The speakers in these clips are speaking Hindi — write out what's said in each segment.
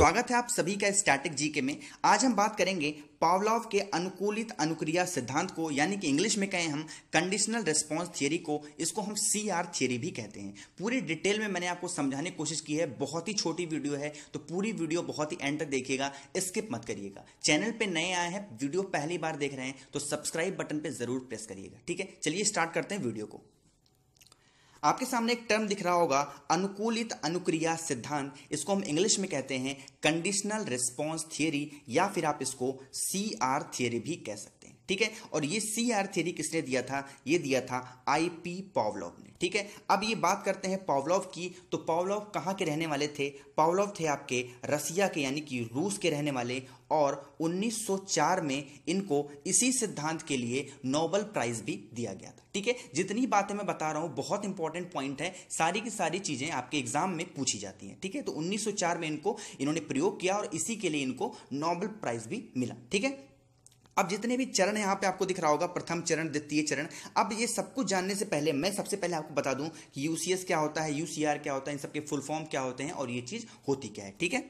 स्वागत है आप सभी का स्टैटिक जीके में आज हम बात करेंगे पावलॉव के अनुकूलित अनुक्रिया सिद्धांत को यानी कि इंग्लिश में कहें हम कंडीशनल रेस्पॉन्स थियरी को इसको हम सी आर थियरी भी कहते हैं पूरी डिटेल में मैंने आपको समझाने की कोशिश की है बहुत ही छोटी वीडियो है तो पूरी वीडियो बहुत ही एंड तक देखिएगा स्किप मत करिएगा चैनल पर नए आए हैं वीडियो पहली बार देख रहे हैं तो सब्सक्राइब बटन पर जरूर प्रेस करिएगा ठीक है चलिए स्टार्ट करते हैं वीडियो को आपके सामने एक टर्म दिख रहा होगा अनुकूलित अनुक्रिया सिद्धांत इसको हम इंग्लिश में कहते हैं कंडीशनल रिस्पॉन्स थियरी या फिर आप इसको सी आर थियरी भी कह सकते हैं ठीक है और ये सी आर थ्योरी किसने दिया था ये दिया था आई पी पावलॉव ने ठीक है अब ये बात करते हैं पावलॉव की तो पावलॉव कहाँ के रहने वाले थे पावलॉव थे आपके रसिया के यानी कि रूस के रहने वाले और 1904 में इनको इसी सिद्धांत के लिए नोबल प्राइज भी दिया गया था ठीक है जितनी बातें मैं बता रहा हूँ बहुत इंपॉर्टेंट पॉइंट है सारी की सारी चीज़ें आपके एग्जाम में पूछी जाती हैं ठीक है तो 1904 में इनको इन्होंने प्रयोग किया और इसी के लिए इनको नोबल प्राइज भी मिला ठीक है अब जितने भी चरण यहाँ पे आपको दिख रहा होगा प्रथम चरण द्वितीय चरण अब ये सब कुछ जानने से पहले मैं सबसे पहले आपको बता दूं कि यूसीएस क्या होता है यूसीआर क्या होता है इन सबके फुल फॉर्म क्या होते हैं और ये चीज़ होती क्या है ठीक है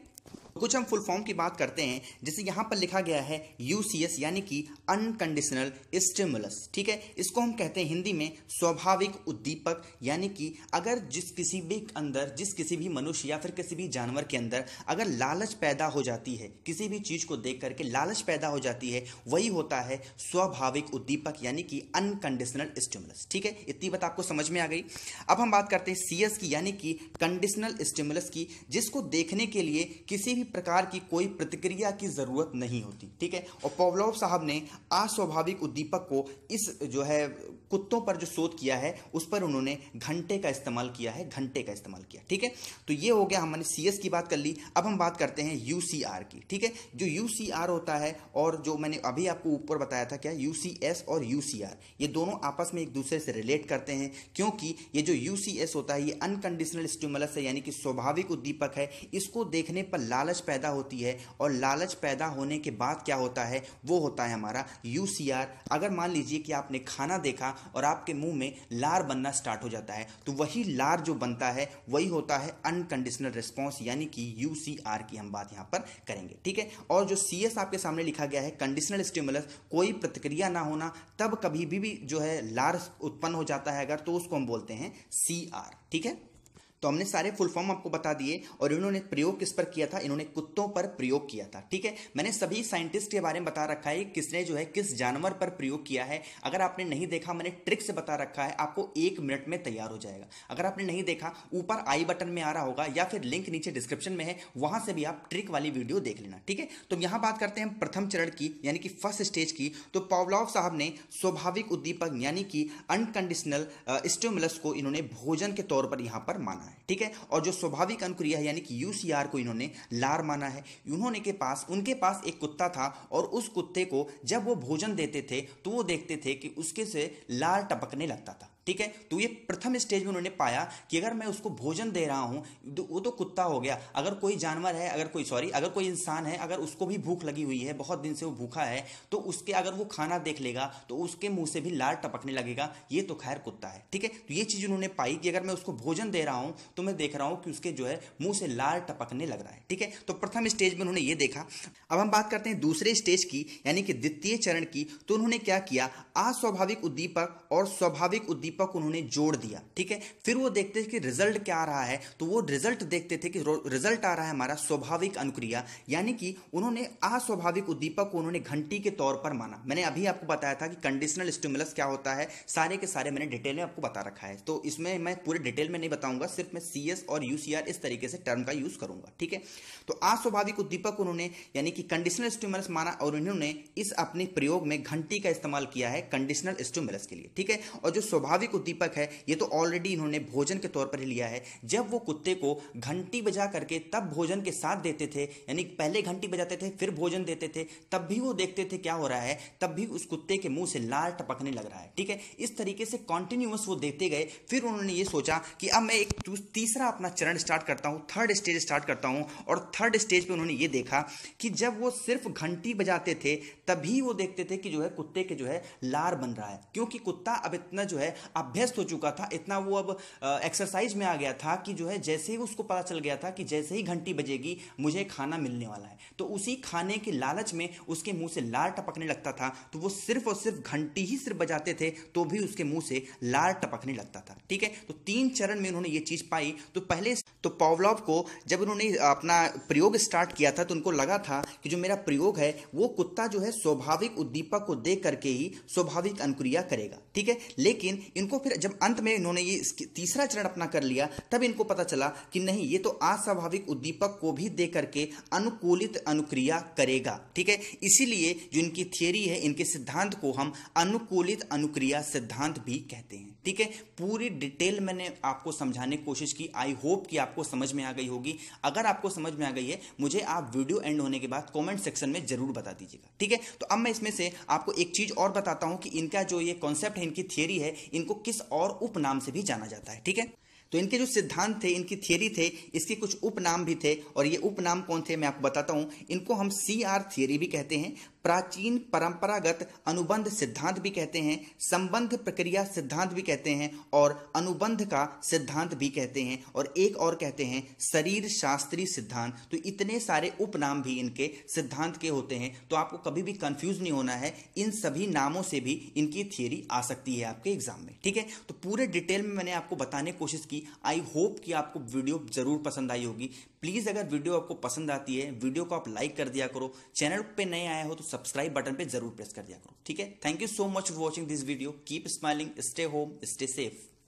कुछ हम फुल फॉर्म की बात करते हैं जैसे यहाँ पर लिखा गया है यू यानी कि अनकंडीशनल स्टिमुलस ठीक है इसको हम कहते हैं हिंदी में स्वाभाविक उद्दीपक यानी कि अगर जिस किसी भी अंदर जिस किसी भी मनुष्य या फिर किसी भी जानवर के अंदर अगर लालच पैदा हो जाती है किसी भी चीज़ को देख करके लालच पैदा हो जाती है वही होता है स्वाभाविक उद्दीपक यानी कि अनकंडीशनल स्टिमुलस ठीक है इतनी बात आपको समझ में आ गई अब हम बात करते हैं सीएस की यानी कि कंडीशनल स्टिमुलस की जिसको देखने के लिए किसी भी प्रकार की कोई प्रतिक्रिया की ज़रूरत नहीं होती ठीक है और पोवलोव साहब ने अस्वाभाविक उद्दीपक को इस जो है कुत्तों पर जो शोध किया है उस पर उन्होंने घंटे का इस्तेमाल किया है घंटे का इस्तेमाल किया ठीक है तो ये हो गया हमने सी की बात कर ली अब हम बात करते हैं यू की ठीक है जो यू होता है और जो मैंने अभी आपको ऊपर बताया था क्या यू और यू ये दोनों आपस में एक दूसरे से रिलेट करते हैं क्योंकि ये जो यू होता है ये अनकंडीशनल स्टूमलस है यानी कि स्वाभाविक उद्दीपक है इसको देखने पर लालच पैदा होती है और लालच पैदा होने के बाद क्या होता है वो होता है हमारा यू अगर मान लीजिए कि आपने खाना देखा और आपके मुंह में लार बनना स्टार्ट हो जाता है तो वही लार जो बनता है वही होता है अनकंडीशनल रिस्पॉन्स यानी कि यू की हम बात यहाँ पर करेंगे ठीक है और जो सी आपके सामने लिखा गया है कंडीशनल स्टिमुलस कोई प्रतिक्रिया ना होना तब कभी भी, भी जो है लार उत्पन्न हो जाता है अगर तो उसको हम बोलते हैं सी ठीक है तो हमने सारे फुल फॉर्म आपको बता दिए और इन्होंने प्रयोग किस पर किया था इन्होंने कुत्तों पर प्रयोग किया था ठीक है मैंने सभी साइंटिस्ट के बारे में बता रखा है किसने जो है किस जानवर पर प्रयोग किया है अगर आपने नहीं देखा मैंने ट्रिक से बता रखा है आपको एक मिनट में तैयार हो जाएगा अगर आपने नहीं देखा ऊपर आई बटन में आ रहा होगा या फिर लिंक नीचे डिस्क्रिप्शन में है वहां से भी आप ट्रिक वाली वीडियो देख लेना ठीक है तो यहां बात करते हैं प्रथम चरण की यानी कि फर्स्ट स्टेज की तो पावलाव साहब ने स्वाभाविक उद्दीपक यानी कि अनकंडीशनल स्टिमुलस को इन्होंने भोजन के तौर पर यहां पर माना है ठीक है और जो स्वाभाविक अनुक्रिया है यानी कि यूसीआर को इन्होंने लार माना है उन्होंने के पास उनके पास एक कुत्ता था और उस कुत्ते को जब वो भोजन देते थे तो वो देखते थे कि उसके से लार टपकने लगता था ठीक है तो ये प्रथम स्टेज में उन्होंने पाया कि अगर मैं उसको भोजन दे रहा हूँ तो वो तो कुत्ता हो गया अगर कोई जानवर है अगर कोई सॉरी अगर कोई इंसान है अगर उसको भी भूख लगी हुई है बहुत दिन से वो भूखा है तो उसके अगर वो खाना देख लेगा तो उसके मुंह से भी लार टपकने लगेगा ये तो खैर कुत्ता है ठीक है तो ये चीज़ उन्होंने पाई कि अगर मैं उसको भोजन दे रहा हूँ तो मैं देख रहा हूँ कि उसके जो है मुंह से लार टपकने लग रहा है ठीक है तो प्रथम स्टेज में उन्होंने ये देखा अब हम बात करते हैं दूसरे स्टेज की यानी कि द्वितीय चरण की तो उन्होंने क्या किया अस्वाभाविक उद्दीपक और स्वाभाविक उद्दीपक दीपक उन्होंने जोड़ दिया ठीक है फिर वो देखते थे कि रिजल्ट क्या आ रहा है तो वो रिजल्ट देखते थे कि रिजल्ट आ रहा है हमारा स्वाभाविक अनुक्रिया यानी कि उन्होंने अस्वाभाविक उद्दीपक को उन्होंने घंटी के तौर पर माना मैंने अभी आपको बताया था कि कंडीशनल स्टिमुलस क्या होता है सारे के सारे मैंने डिटेल में आपको बता रखा है तो इसमें मैं पूरे डिटेल में नहीं बताऊंगा सिर्फ मैं सी और यू इस तरीके से टर्म का यूज करूंगा ठीक है तो अस्वाभाविक उद्दीपक उन्होंने यानी कि कंडीशनल स्टिमुलस माना और उन्होंने इस अपने प्रयोग में घंटी का इस्तेमाल किया है कंडीशनल स्टिमुलस के लिए ठीक है और जो स्वाभाविक स्वाभाविक उद्दीपक है ये तो ऑलरेडी इन्होंने भोजन के तौर पर ही लिया है जब वो कुत्ते को घंटी बजा करके तब भोजन के साथ देते थे यानी पहले घंटी बजाते थे फिर भोजन देते थे तब भी वो देखते थे क्या हो रहा है तब भी उस कुत्ते के मुंह से लार टपकने लग रहा है ठीक है इस तरीके से कॉन्टिन्यूस वो देते गए फिर उन्होंने ये सोचा कि अब मैं एक तीसरा अपना चरण स्टार्ट करता हूँ थर्ड स्टेज स्टार्ट करता हूँ और थर्ड स्टेज पर उन्होंने ये देखा कि जब वो सिर्फ घंटी बजाते थे तभी वो देखते थे कि जो है कुत्ते के जो है लार बन रहा है क्योंकि कुत्ता अब इतना जो है अभ्यस्त हो चुका था इतना वो अब एक्सरसाइज में आ गया था कि जो है जैसे ही उसको पता चल गया था कि जैसे ही घंटी बजेगी मुझे खाना मिलने वाला है तो उसी खाने के लालच में उसके मुंह से लार टपकने लगता था तो वो सिर्फ और सिर्फ घंटी ही सिर्फ बजाते थे तो भी उसके मुंह से लार टपकने लगता था ठीक है तो तीन चरण में उन्होंने ये चीज पाई तो पहले तो पावलॉव को जब उन्होंने अपना प्रयोग स्टार्ट किया था तो उनको लगा था कि जो मेरा प्रयोग है वो कुत्ता जो है स्वाभाविक उद्दीपक को देख करके ही स्वाभाविक अनुक्रिया करेगा ठीक है लेकिन इनको फिर जब अंत में इन्होंने ये तीसरा चरण अपना कर लिया तब इनको पता चला कि नहीं ये तो अस्वाभाविक उद्दीपक को भी दे करके अनुकूलित अनुक्रिया करेगा ठीक है इसीलिए जो इनकी थियोरी है इनके सिद्धांत को हम अनुकूलित अनुक्रिया सिद्धांत भी कहते हैं ठीक है पूरी डिटेल मैंने आपको समझाने की कोशिश की आई होप कि आपको समझ में आ गई होगी अगर आपको समझ में आ गई है मुझे आप वीडियो एंड होने के बाद कमेंट सेक्शन में जरूर बता दीजिएगा ठीक है तो अब मैं इसमें से आपको एक चीज और बताता हूं कि इनका जो ये कॉन्सेप्ट है इनकी थियोरी है इनको को किस और उपनाम से भी जाना जाता है ठीक है तो इनके जो सिद्धांत थे इनकी थियरी थे इसके कुछ उपनाम भी थे और ये उपनाम कौन थे मैं आपको बताता हूं इनको हम सी आर थियरी भी कहते हैं प्राचीन परंपरागत अनुबंध सिद्धांत भी कहते हैं संबंध प्रक्रिया सिद्धांत भी कहते हैं और अनुबंध का सिद्धांत भी कहते हैं और एक और कहते हैं शरीर शास्त्री सिद्धांत तो इतने सारे उपनाम भी इनके सिद्धांत के होते हैं तो आपको कभी भी कंफ्यूज नहीं होना है इन सभी नामों से भी इनकी थियरी आ सकती है आपके एग्जाम में ठीक है तो पूरे डिटेल में मैंने आपको बताने की कोशिश की आई होप कि आपको वीडियो जरूर पसंद आई होगी प्लीज़ अगर वीडियो आपको पसंद आती है वीडियो को आप लाइक कर दिया करो चैनल पर नए आया हो तो सब्सक्राइब बटन पे जरूर प्रेस कर दिया करो ठीक है thank you so much for watching this video keep smiling stay home stay safe